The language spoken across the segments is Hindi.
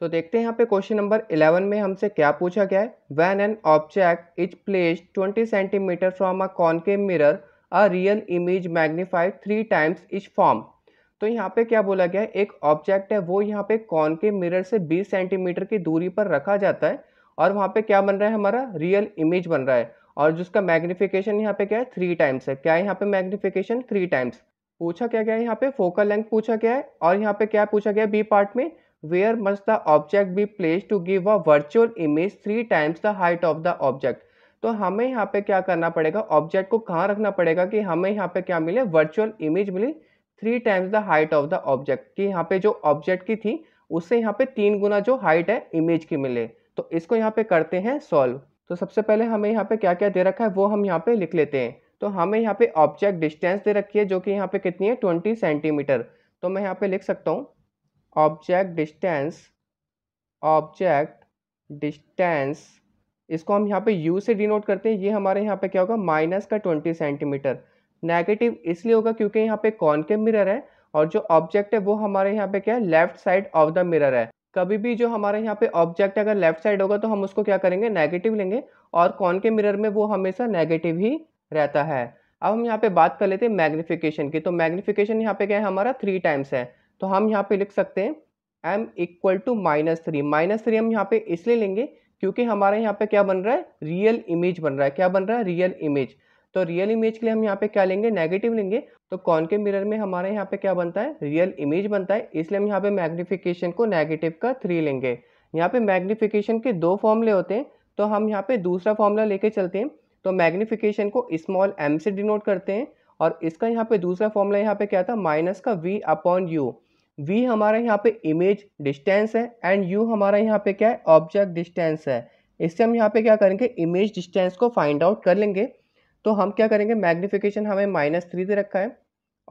तो देखते हैं यहाँ पे क्वेश्चन नंबर 11 में हमसे क्या पूछा गया है when an object is place 20 centimetre from a के mirror a real image magnified three times is form तो यहाँ पे क्या बोला गया है एक ऑब्जेक्ट है वो यहाँ पे के मिरर से 20 सेंटीमीटर की दूरी पर रखा जाता है और वहाँ पे क्या बन रहा है हमारा रियल इमेज बन रहा है और जिसका मैग्निफिकेशन यहाँ पे क्या है थ्री टाइम्स है क्या है यहाँ पे मैग्निफिकेशन थ्री टाइम्स पूछा क्या गया है यहाँ पे फोकल लेंथ पूछा गया है और यहाँ पे क्या पूछा गया है बी पार्ट में where must the object be place to give a virtual image three times the height of the object तो हमें यहाँ पे क्या करना पड़ेगा ऑब्जेक्ट को कहाँ रखना पड़ेगा कि हमें यहाँ पे क्या मिले वर्चुअल इमेज मिली three times the height of the object कि यहाँ पे जो ऑब्जेक्ट की थी उससे यहाँ पे तीन गुना जो हाइट है इमेज की मिले तो इसको यहाँ पे करते हैं सॉल्व तो सबसे पहले हमें यहाँ पे क्या क्या दे रखा है वो हम यहाँ पे लिख लेते हैं तो हमें यहाँ पे ऑब्जेक्ट डिस्टेंस दे रखी है जो कि यहाँ पे कितनी है ट्वेंटी सेंटीमीटर तो मैं यहाँ पे लिख सकता हूँ ऑब्जेक्ट डिस्टेंस ऑब्जेक्ट डिस्टेंस इसको हम यहाँ पे यू से डिनोट करते हैं ये हमारे यहाँ पे क्या होगा माइनस का ट्वेंटी सेंटीमीटर नेगेटिव इसलिए होगा क्योंकि यहाँ पे कॉनकेव मिरर है और जो ऑब्जेक्ट है वो हमारे यहाँ पे क्या है left side of the mirror है कभी भी जो हमारे यहाँ पे ऑब्जेक्ट अगर लेफ्ट साइड होगा तो हम उसको क्या करेंगे नेगेटिव लेंगे और कौन के मिरर में वो हमेशा नेगेटिव ही रहता है अब हम यहाँ पे बात कर लेते हैं मैग्नीफिकेशन की तो मैग्नीफिकेशन यहाँ पे क्या है हमारा थ्री टाइम्स है तो हम यहाँ पे लिख सकते हैं m equal to minus three minus three हम यहाँ पे इसलिए लेंगे क्योंकि हमारे यहाँ पे क्या बन रहा है रियल इमेज बन रहा है क्या बन रहा है रियल इमेज तो रियल इमेज के लिए हम यहाँ पे क्या लेंगे नेगेटिव लेंगे तो कौन के मिरर में हमारे यहाँ पे क्या बनता है रियल इमेज बनता है इसलिए हम यहाँ पे मैग्निफिकेशन को नेगेटिव का थ्री लेंगे यहाँ पे मैग्निफिकेशन के दो फॉर्मूले होते हैं तो हम यहाँ पे दूसरा फॉर्मूला लेके चलते हैं तो मैग्निफिकेशन को स्मॉल एम से डिनोट करते हैं और इसका यहाँ पे दूसरा फॉर्मूला यहाँ पे क्या था माइनस का वी अपॉन यू वी हमारे यहाँ पे इमेज डिस्टेंस है एंड यू हमारा यहाँ पे क्या है ऑब्जेक्ट डिस्टेंस है इससे हम यहाँ पे क्या करेंगे इमेज डिस्टेंस को फाइंड आउट कर लेंगे तो हम क्या करेंगे मैग्निफिकेशन हमें माइनस थ्री दे रखा है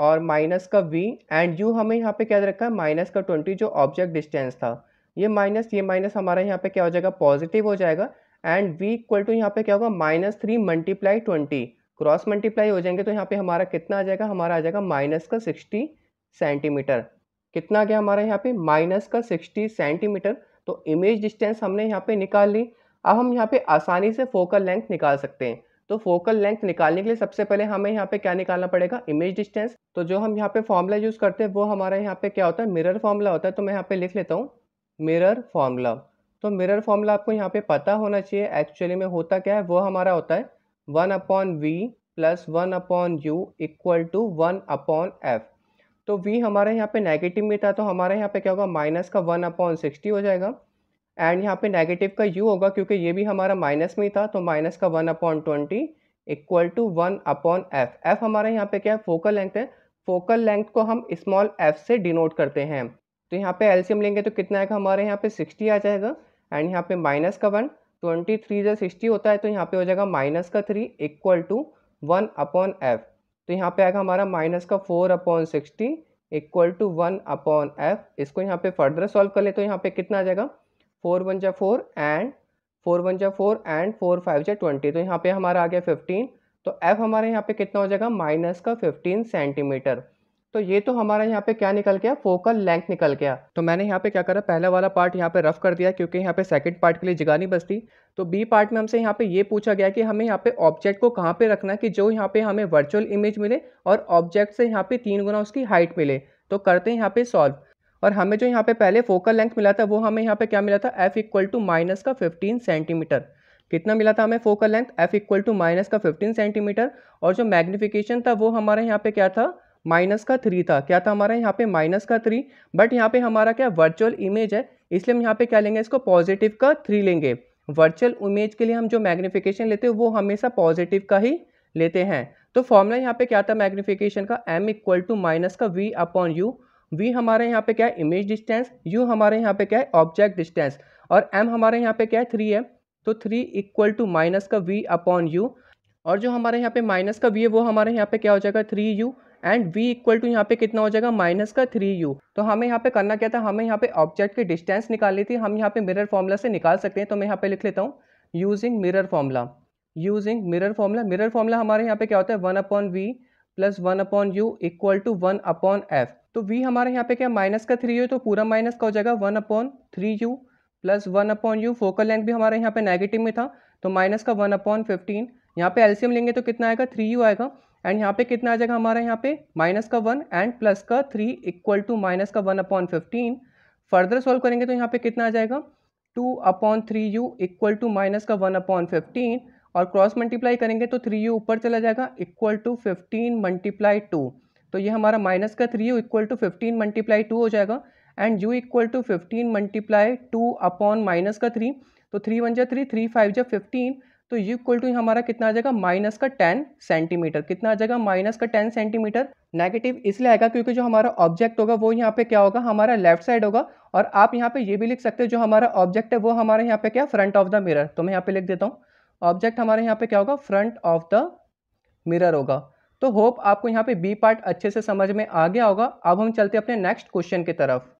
और माइनस का वी एंड यू हमें यहाँ पे क्या दे रखा है माइनस का ट्वेंटी जो ऑब्जेक्ट डिस्टेंस था ये माइनस ये माइनस हमारा यहाँ पे क्या हो जाएगा पॉजिटिव हो जाएगा एंड वी इक्वल टू यहाँ पे क्या होगा minus three multiply twenty cross multiply हो जाएंगे तो यहाँ पे हमारा कितना आ जाएगा हमारा आ जाएगा माइनस का सिक्सटी सेंटीमीटर कितना गया हमारा यहाँ पे माइनस का सिक्सटी सेंटीमीटर तो इमेज डिस्टेंस हमने यहाँ पे निकाल ली अब हम यहाँ पे आसानी से फोकल लेंथ निकाल सकते हैं तो फोकल लेंथ निकालने के लिए सबसे पहले हमें यहाँ पे क्या निकालना पड़ेगा इमेज डिस्टेंस तो जो हम यहाँ पे फॉर्मूला यूज़ करते हैं वो हमारे यहाँ पे क्या होता है मिरर फॉर्मूला होता है तो मैं यहाँ पे लिख लेता हूँ मिरर फॉर्मूला तो मिरर फॉर्मूला आपको यहाँ पे पता होना चाहिए एक्चुअली में होता क्या है वो हमारा होता है one upon v plus one upon u equal to one upon f तो v हमारे यहाँ पे नेगेटिव में था तो हमारे यहाँ पे क्या होगा माइनस का वन अपॉन सिक्सटी हो जाएगा एंड यहाँ पे नेगेटिव का u होगा क्योंकि ये भी हमारा माइनस में था तो माइनस का one upon twenty equal to one upon f f हमारे यहाँ पे क्या है फोकल लेंथ है फोकल लेंथ को हम स्मॉल एफ से डिनोट करते हैं तो यहाँ पे एल्सियम लेंगे तो कितना आएगा हमारे यहाँ पे सिक्सटी आ जाएगा एंड यहाँ पे माइनस का वन ट्वेंटी थ्री जो सिक्सटी होता है तो यहाँ पे हो जाएगा माइनस का three equal to one upon f तो यहाँ पे आएगा हमारा माइनस का four upon sixty equal to one upon f इसको यहाँ पे फर्दर सॉल्व कर ले तो यहाँ पे कितना आ जाएगा फोर वन जा फोर एंड फोर वन जा फोर एंड फोर फाइव जा ट्वेंटी तो यहाँ पे हमारा आ गया फिफ्टीन तो एफ हमारे यहाँ पे कितना हो जाएगा माइनस का फिफ्टीन सेंटीमीटर तो ये तो हमारा यहाँ पे क्या निकल गया फोकल लेंथ निकल गया तो मैंने यहाँ पे क्या करा पहला वाला पार्ट यहाँ पे रफ कर दिया क्योंकि यहाँ पे सेकंड पार्ट के लिए जगह नहीं बचती तो बी पार्ट में हमसे यहाँ पे ये पूछा गया कि हमें यहाँ पे ऑब्जेक्ट को कहाँ पे रखना कि जो यहाँ पे हमें वर्चुअल इमेज मिले और ऑब्जेक्ट से यहाँ पे तीन गुना उसकी हाइट मिले तो करते हैं यहाँ पे सॉल्व और हमें जो यहाँ पे पहले फोकल लेंथ मिला था वो हमें यहाँ पे क्या मिला था एफ इक्वल टू माइनस का फिफ्टीन सेंटीमीटर कितना मिला था हमें focal length f equal to minus का फिफ्टीन सेंटीमीटर और जो मैग्निफिकेशन था वो हमारे यहाँ पे क्या था माइनस का थ्री था क्या था हमारा यहाँ पे माइनस का थ्री बट यहाँ पे हमारा क्या वर्चुअल इमेज है इसलिए हम यहाँ पे क्या लेंगे इसको पॉजिटिव का थ्री लेंगे वर्चुअल इमेज के लिए हम जो मैग्निफिकेशन लेते हैं वो हमेशा पॉजिटिव का ही लेते हैं तो फॉर्मूला यहाँ पे क्या था मैग्निफिकेशन का एम इक्वल टू माइनस का वी अपॉन यू वी हमारे यहाँ पे क्या है इमेज डिस्टेंस यू हमारे यहाँ पे क्या है ऑब्जेक्ट डिस्टेंस और एम हमारे यहाँ पे क्या है थ्री है तो थ्री इक्वल टू माइनस का वी अपॉन यू और जो हमारे यहाँ पे माइनस का वी है वो हमारे यहाँ पे क्या हो जाएगा three u and v equal to यहाँ पे कितना हो जाएगा माइनस का थ्री यू तो हमें यहाँ पे करना क्या था हमें यहाँ पे ऑब्जेक्ट की डिस्टेंस निकालनी थी हम यहाँ पे मिरर फॉर्मूला से निकाल सकते हैं तो मैं यहाँ पे लिख लेता हूँ using mirror formula using mirror formula mirror formula हमारे यहाँ पे क्या होता है one upon v plus one upon u equal to one upon f तो वी हमारे यहाँ पे क्या माइनस का थ्री यू तो पूरा माइनस का हो जाएगा one upon three u plus one upon u focal length भी हमारे यहाँ पे नेगेटिव में था तो माइनस का वन अपॉन फिफ्टीन यहाँ पे एल्सियम लेंगे तो कितना आएगा थ्री यू आएगा एंड यहाँ पे कितना आ जाएगा हमारा यहाँ पे माइनस का वन एंड प्लस का थ्री इक्वल टू माइनस का one upon fifteen further solve करेंगे तो यहाँ पे कितना आ जाएगा two upon three u equal to minus का वन अपॉन फिफ्टीन और क्रॉस मल्टीप्लाई करेंगे तो थ्री यू ऊपर चला जाएगा equal to fifteen multiply two तो ये हमारा माइनस का three u equal to fifteen multiply two हो जाएगा and u equal to fifteen multiply two upon minus का थ्री तो थ्री वन जा थ्री थ्री फाइव जा फिफ्टीन तो ये इक्वल टू हमारा कितना आ जाएगा माइनस का टेन सेंटीमीटर कितना आ जाएगा माइनस का टेन सेंटीमीटर नेगेटिव इसलिए आएगा क्योंकि जो हमारा ऑब्जेक्ट होगा वो यहाँ पे क्या होगा हमारा लेफ्ट साइड होगा और आप यहाँ पे ये भी लिख सकते हो जो हमारा ऑब्जेक्ट है वो हमारे यहाँ पे क्या फ्रंट ऑफ द मिरर तो मैं यहाँ पे लिख देता हूँ ऑब्जेक्ट हमारे यहाँ पे क्या होगा फ्रंट ऑफ द मिरर होगा तो होप आपको यहाँ पे बी पार्ट अच्छे से समझ में आ गया होगा अब हम चलते अपने नेक्स्ट क्वेश्चन की तरफ